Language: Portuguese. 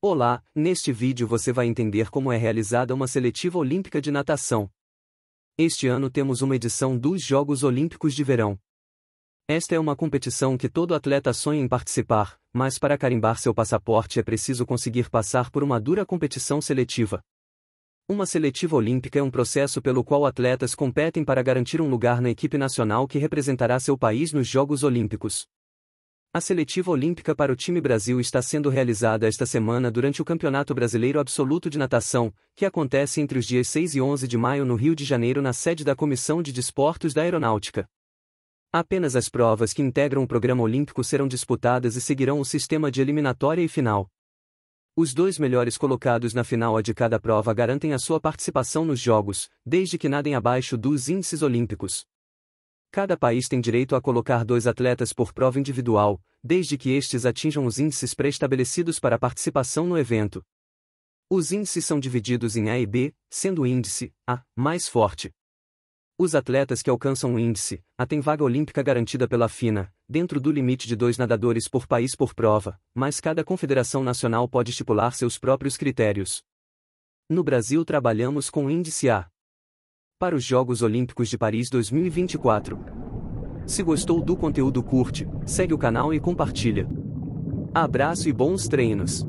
Olá, neste vídeo você vai entender como é realizada uma seletiva olímpica de natação. Este ano temos uma edição dos Jogos Olímpicos de Verão. Esta é uma competição que todo atleta sonha em participar, mas para carimbar seu passaporte é preciso conseguir passar por uma dura competição seletiva. Uma seletiva olímpica é um processo pelo qual atletas competem para garantir um lugar na equipe nacional que representará seu país nos Jogos Olímpicos. A seletiva olímpica para o time Brasil está sendo realizada esta semana durante o Campeonato Brasileiro Absoluto de Natação, que acontece entre os dias 6 e 11 de maio no Rio de Janeiro na sede da Comissão de Desportos da Aeronáutica. Apenas as provas que integram o programa olímpico serão disputadas e seguirão o sistema de eliminatória e final. Os dois melhores colocados na final de cada prova garantem a sua participação nos Jogos, desde que nadem abaixo dos índices olímpicos. Cada país tem direito a colocar dois atletas por prova individual, desde que estes atinjam os índices pré-estabelecidos para participação no evento. Os índices são divididos em A e B, sendo o índice A mais forte. Os atletas que alcançam o índice A têm vaga olímpica garantida pela FINA, dentro do limite de dois nadadores por país por prova, mas cada confederação nacional pode estipular seus próprios critérios. No Brasil trabalhamos com o índice A para os Jogos Olímpicos de Paris 2024. Se gostou do conteúdo, curte, segue o canal e compartilha. Abraço e bons treinos!